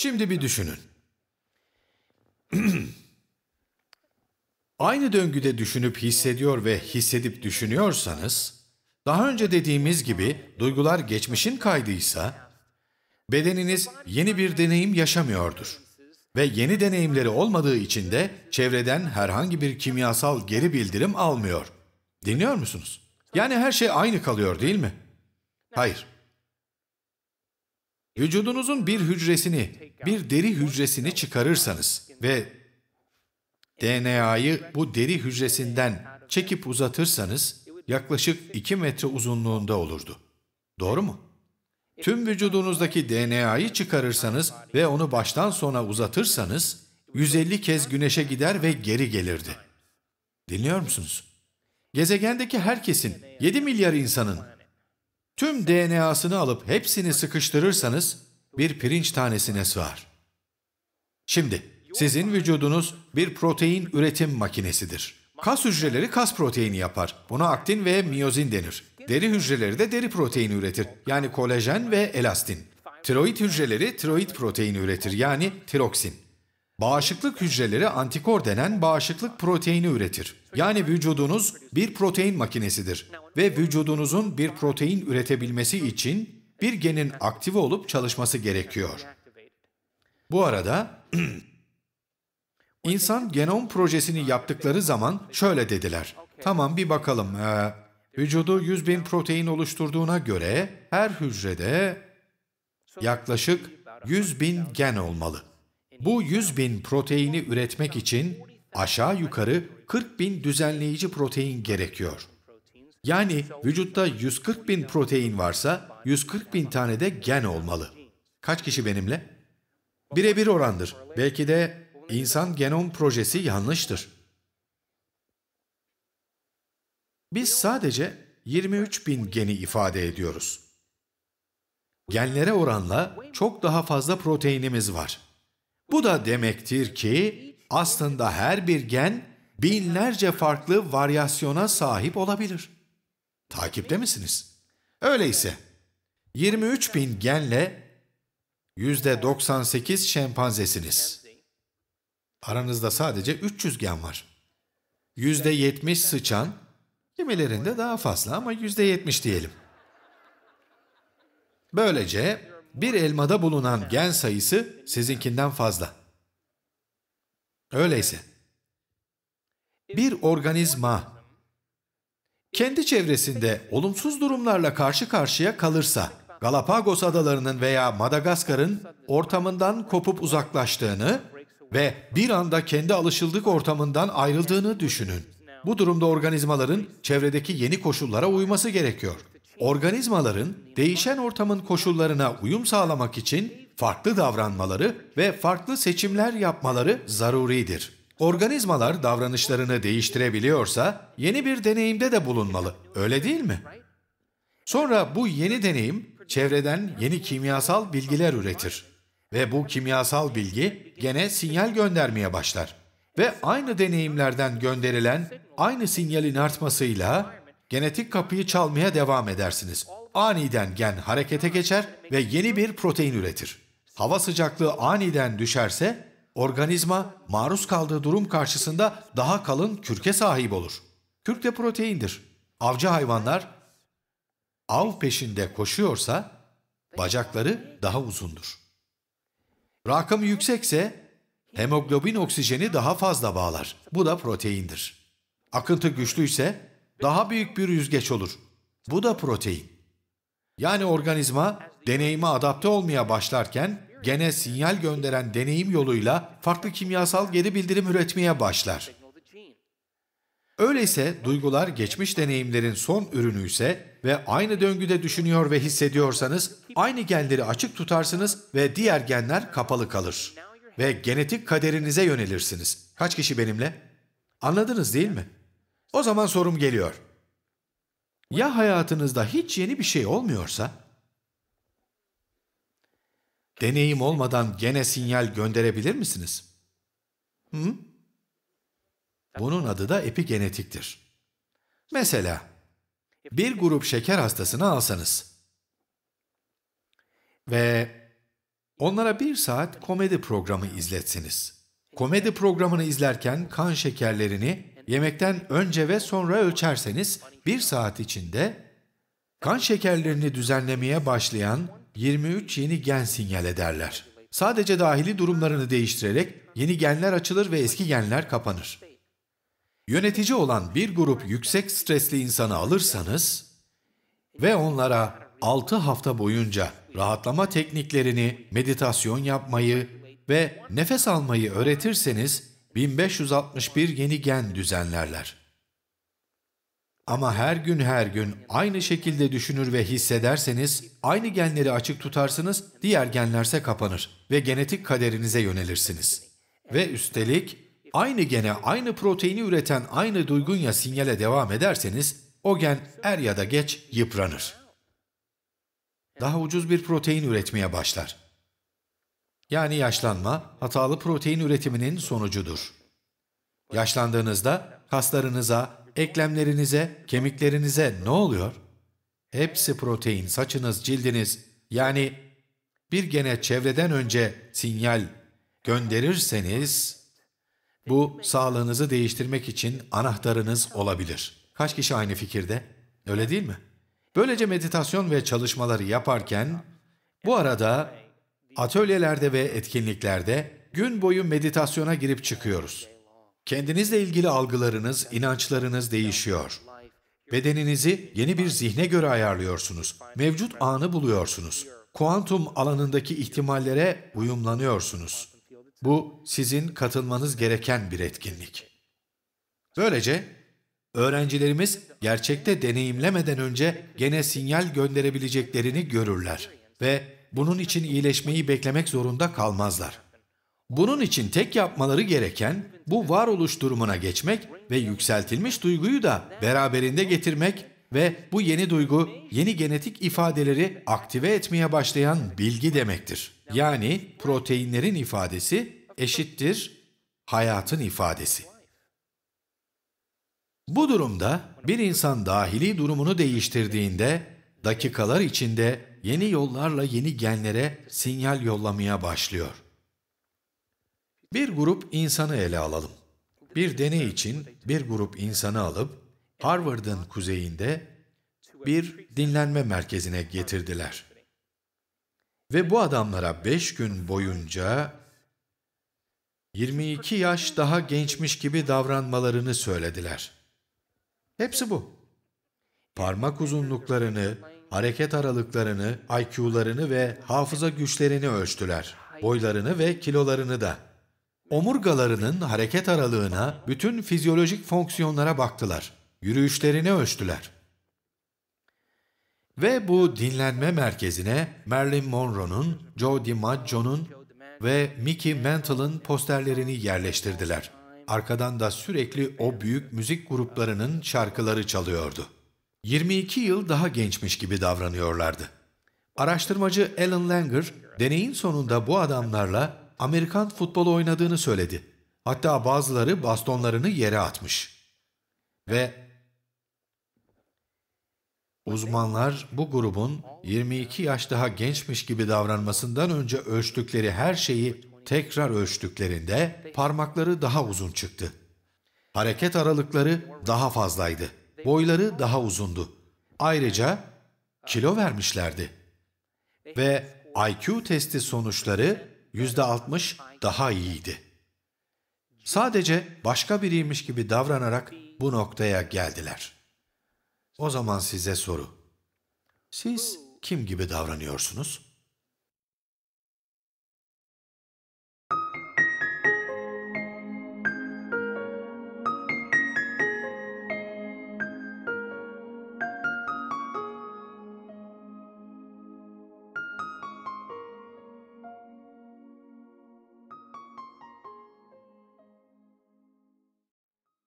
Şimdi bir düşünün. Aynı döngüde düşünüp hissediyor ve hissedip düşünüyorsanız, daha önce dediğimiz gibi duygular geçmişin kaydıysa, bedeniniz yeni bir deneyim yaşamıyordur. Ve yeni deneyimleri olmadığı için de çevreden herhangi bir kimyasal geri bildirim almıyor. Dinliyor musunuz? Yani her şey aynı kalıyor değil mi? Hayır. Vücudunuzun bir hücresini, bir deri hücresini çıkarırsanız ve DNA'yı bu deri hücresinden çekip uzatırsanız yaklaşık 2 metre uzunluğunda olurdu. Doğru mu? Tüm vücudunuzdaki DNA'yı çıkarırsanız ve onu baştan sona uzatırsanız 150 kez güneşe gider ve geri gelirdi. Dinliyor musunuz? Gezegendeki herkesin, 7 milyar insanın Tüm DNA'sını alıp hepsini sıkıştırırsanız bir pirinç tanesine sığar. Şimdi sizin vücudunuz bir protein üretim makinesidir. Kas hücreleri kas proteini yapar. Buna aktin ve miyozin denir. Deri hücreleri de deri proteini üretir. Yani kolajen ve elastin. Tiroid hücreleri tiroid proteini üretir yani tiroksin. Bağışıklık hücreleri antikor denen bağışıklık proteini üretir. Yani vücudunuz bir protein makinesidir ve vücudunuzun bir protein üretebilmesi için bir genin aktive olup çalışması gerekiyor. Bu arada insan genom projesini yaptıkları zaman şöyle dediler. Tamam bir bakalım, ee, vücudu 100 bin protein oluşturduğuna göre her hücrede yaklaşık 100 bin gen olmalı. Bu 100 bin proteini üretmek için aşağı yukarı 40 bin düzenleyici protein gerekiyor. Yani vücutta 140 bin protein varsa 140 bin tane de gen olmalı. Kaç kişi benimle? Birebir orandır. Belki de insan genom projesi yanlıştır. Biz sadece 23 bin geni ifade ediyoruz. Genlere oranla çok daha fazla proteinimiz var. Bu da demektir ki aslında her bir gen binlerce farklı varyasyona sahip olabilir. Takipte misiniz? Öyleyse 23 bin genle %98 şempanzesiniz. Aranızda sadece 300 gen var. %70 sıçan, kimilerinde daha fazla ama %70 diyelim. Böylece bir elmada bulunan gen sayısı sizinkinden fazla. Öyleyse, bir organizma kendi çevresinde olumsuz durumlarla karşı karşıya kalırsa, Galapagos adalarının veya Madagaskar'ın ortamından kopup uzaklaştığını ve bir anda kendi alışıldık ortamından ayrıldığını düşünün. Bu durumda organizmaların çevredeki yeni koşullara uyması gerekiyor organizmaların değişen ortamın koşullarına uyum sağlamak için farklı davranmaları ve farklı seçimler yapmaları zaruridir. Organizmalar davranışlarını değiştirebiliyorsa yeni bir deneyimde de bulunmalı, öyle değil mi? Sonra bu yeni deneyim çevreden yeni kimyasal bilgiler üretir ve bu kimyasal bilgi gene sinyal göndermeye başlar. Ve aynı deneyimlerden gönderilen aynı sinyalin artmasıyla genetik kapıyı çalmaya devam edersiniz. Aniden gen harekete geçer ve yeni bir protein üretir. Hava sıcaklığı aniden düşerse organizma maruz kaldığı durum karşısında daha kalın kürke sahip olur. Kürk de proteindir. Avcı hayvanlar av peşinde koşuyorsa bacakları daha uzundur. Rakım yüksekse hemoglobin oksijeni daha fazla bağlar. Bu da proteindir. Akıntı güçlüyse daha büyük bir yüzgeç olur. Bu da protein. Yani organizma deneyime adapte olmaya başlarken gene sinyal gönderen deneyim yoluyla farklı kimyasal geri bildirim üretmeye başlar. Öyleyse duygular geçmiş deneyimlerin son ürünü ise ve aynı döngüde düşünüyor ve hissediyorsanız aynı genleri açık tutarsınız ve diğer genler kapalı kalır. Ve genetik kaderinize yönelirsiniz. Kaç kişi benimle? Anladınız değil mi? O zaman sorum geliyor. Ya hayatınızda hiç yeni bir şey olmuyorsa? Deneyim olmadan gene sinyal gönderebilir misiniz? Hı? Bunun adı da epigenetiktir. Mesela bir grup şeker hastasını alsanız ve onlara bir saat komedi programı izletseniz, Komedi programını izlerken kan şekerlerini yemekten önce ve sonra ölçerseniz bir saat içinde kan şekerlerini düzenlemeye başlayan 23 yeni gen sinyal ederler. Sadece dahili durumlarını değiştirerek yeni genler açılır ve eski genler kapanır. Yönetici olan bir grup yüksek stresli insanı alırsanız ve onlara 6 hafta boyunca rahatlama tekniklerini, meditasyon yapmayı ve nefes almayı öğretirseniz 1561 yeni gen düzenlerler. Ama her gün her gün aynı şekilde düşünür ve hissederseniz, aynı genleri açık tutarsınız, diğer genlerse kapanır ve genetik kaderinize yönelirsiniz. Ve üstelik aynı gene aynı proteini üreten aynı duygunya sinyale devam ederseniz, o gen er ya da geç yıpranır. Daha ucuz bir protein üretmeye başlar yani yaşlanma, hatalı protein üretiminin sonucudur. Yaşlandığınızda kaslarınıza, eklemlerinize, kemiklerinize ne oluyor? Hepsi protein, saçınız, cildiniz yani bir gene çevreden önce sinyal gönderirseniz bu sağlığınızı değiştirmek için anahtarınız olabilir. Kaç kişi aynı fikirde? Öyle değil mi? Böylece meditasyon ve çalışmaları yaparken bu arada Atölyelerde ve etkinliklerde gün boyu meditasyona girip çıkıyoruz. Kendinizle ilgili algılarınız, inançlarınız değişiyor. Bedeninizi yeni bir zihne göre ayarlıyorsunuz. Mevcut anı buluyorsunuz. Kuantum alanındaki ihtimallere uyumlanıyorsunuz. Bu sizin katılmanız gereken bir etkinlik. Böylece öğrencilerimiz gerçekte deneyimlemeden önce gene sinyal gönderebileceklerini görürler ve bunun için iyileşmeyi beklemek zorunda kalmazlar. Bunun için tek yapmaları gereken bu varoluş durumuna geçmek ve yükseltilmiş duyguyu da beraberinde getirmek ve bu yeni duygu yeni genetik ifadeleri aktive etmeye başlayan bilgi demektir. Yani proteinlerin ifadesi eşittir hayatın ifadesi. Bu durumda bir insan dahili durumunu değiştirdiğinde dakikalar içinde yeni yollarla yeni genlere sinyal yollamaya başlıyor. Bir grup insanı ele alalım. Bir deney için bir grup insanı alıp Harvard'ın kuzeyinde bir dinlenme merkezine getirdiler. Ve bu adamlara beş gün boyunca 22 yaş daha gençmiş gibi davranmalarını söylediler. Hepsi bu. Parmak uzunluklarını, hareket aralıklarını, IQ'larını ve hafıza güçlerini ölçtüler. Boylarını ve kilolarını da. Omurgalarının hareket aralığına, bütün fizyolojik fonksiyonlara baktılar. Yürüyüşlerini ölçtüler. Ve bu dinlenme merkezine Marilyn Monroe'nun, Joe DiMaggio'nun ve Mickey Mantle'ın posterlerini yerleştirdiler. Arkadan da sürekli o büyük müzik gruplarının şarkıları çalıyordu. 22 yıl daha gençmiş gibi davranıyorlardı. Araştırmacı Alan Langer, deneyin sonunda bu adamlarla Amerikan futbolu oynadığını söyledi. Hatta bazıları bastonlarını yere atmış. Ve uzmanlar bu grubun 22 yaş daha gençmiş gibi davranmasından önce ölçtükleri her şeyi tekrar ölçtüklerinde parmakları daha uzun çıktı. Hareket aralıkları daha fazlaydı. Boyları daha uzundu. Ayrıca kilo vermişlerdi. Ve IQ testi sonuçları %60 daha şey. iyiydi. Sadece başka biriymiş gibi davranarak bu noktaya geldiler. O zaman size soru. Siz kim gibi davranıyorsunuz?